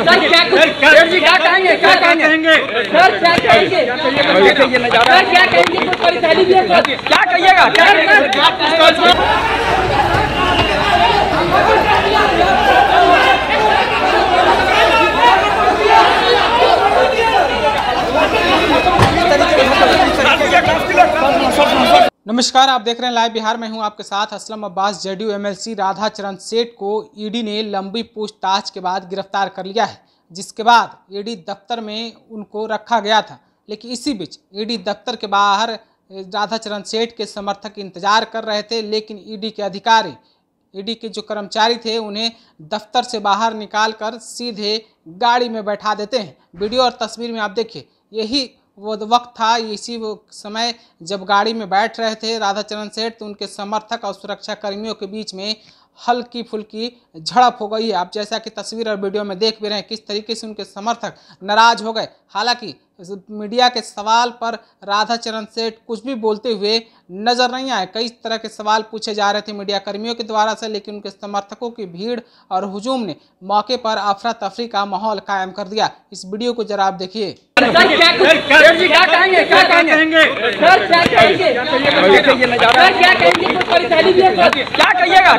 क्या कहेंगे क्या कहेंगे सर क्या कहेंगे सर क्या कहेंगे कुछ परेशानी भी है क्या कहिएगा क्या नमस्कार आप देख रहे हैं लाइव बिहार में हूं आपके साथ असलम अब्बास जेडीयू एमएलसी राधा चरण सेठ को ईडी ने लंबी पूछताछ के बाद गिरफ्तार कर लिया है जिसके बाद ईडी दफ्तर में उनको रखा गया था लेकिन इसी बीच ईडी दफ्तर के बाहर राधा चरण सेठ के समर्थक इंतजार कर रहे थे लेकिन ईडी के अधिकारी ईडी के जो कर्मचारी थे उन्हें दफ्तर से बाहर निकाल कर सीधे गाड़ी में बैठा देते हैं वीडियो और तस्वीर में आप देखिए यही वो तो वक्त था इसी समय जब गाड़ी में बैठ रहे थे राधाचरण सेठ तो उनके समर्थक और सुरक्षा कर्मियों के बीच में हल्की फुल्की झड़प हो गई है आप जैसा कि तस्वीर और वीडियो में देख भी रहे हैं किस तरीके से उनके समर्थक नाराज हो गए हालांकि मीडिया के सवाल पर राधा चरण सेठ कुछ भी बोलते हुए नजर नहीं आए कई तरह के सवाल पूछे जा रहे थे मीडिया कर्मियों के द्वारा से लेकिन उनके समर्थकों की भीड़ और हुजूम ने मौके पर अफरा तफरी का माहौल कायम कर दिया इस वीडियो को जरा आप देखिए क्या कहिएगा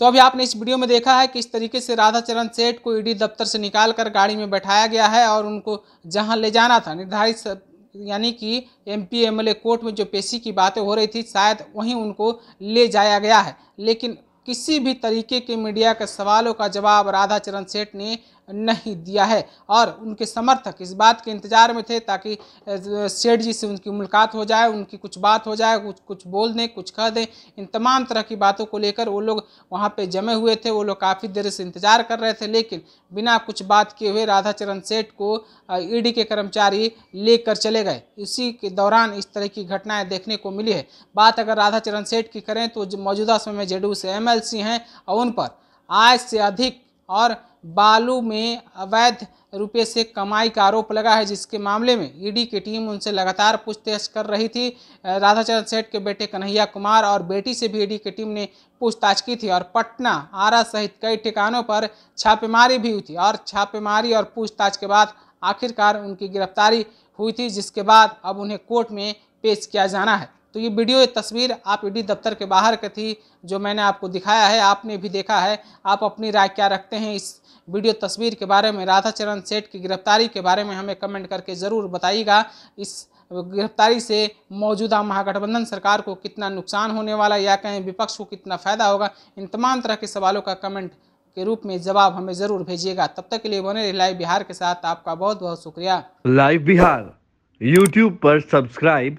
तो अभी आपने इस वीडियो में देखा है किस तरीके से राधा चरण सेठ को ईडी दफ्तर से निकाल कर गाड़ी में बैठाया गया है और उनको जहां ले जाना था निर्धारित यानी कि M P M L A court में जो पेशी की बातें हो रही थी शायद वहीं उनको ले जाया गया है लेकिन किसी भी तरीके के मीडिया के सवालों का जवाब राधाचरण सेठ ने नहीं दिया है और उनके समर्थक इस बात के इंतजार में थे ताकि सेठ जी से उनकी मुलाकात हो जाए उनकी कुछ बात हो जाए कुछ कुछ बोल दें कुछ कह दें इन तमाम तरह की बातों को लेकर वो लोग वहाँ पे जमे हुए थे वो लोग काफ़ी देर से इंतजार कर रहे थे लेकिन बिना कुछ बात किए हुए राधाचरण सेठ को ईडी e के कर्मचारी लेकर चले गए इसी के दौरान इस तरह की घटनाएं देखने को मिली है बात अगर राधाचरण सेठ की करें तो मौजूदा समय जेडू से एम हैं और उन पर आय से अधिक और बालू में अवैध रुपये से कमाई का आरोप लगा है जिसके मामले में ईडी e की टीम उनसे लगातार पूछताछ कर रही थी राधाचरण सेठ के बेटे कन्हैया कुमार और बेटी से भी ईडी e की टीम ने पूछताछ की थी और पटना आरा सहित कई ठिकानों पर छापेमारी भी हुई थी और छापेमारी और पूछताछ के बाद आखिरकार उनकी गिरफ्तारी हुई थी जिसके बाद अब उन्हें कोर्ट में पेश किया जाना है तो ये वीडियो ये तस्वीर आप ईडी दफ्तर के बाहर की थी जो मैंने आपको दिखाया है आपने भी देखा है आप अपनी राय क्या रखते हैं इस वीडियो तस्वीर के बारे में राधा चरण सेठ की गिरफ्तारी के बारे में हमें कमेंट करके ज़रूर बताइएगा इस गिरफ्तारी से मौजूदा महागठबंधन सरकार को कितना नुकसान होने वाला या कहें विपक्ष को कितना फ़ायदा होगा इन तमाम तरह के सवालों का कमेंट के रूप में जवाब हमें जरूर भेजिएगा तब तक के लिए बने रहिए लाइव बिहार के साथ आपका बहुत बहुत शुक्रिया लाइव बिहार यूट्यूब पर सब्सक्राइब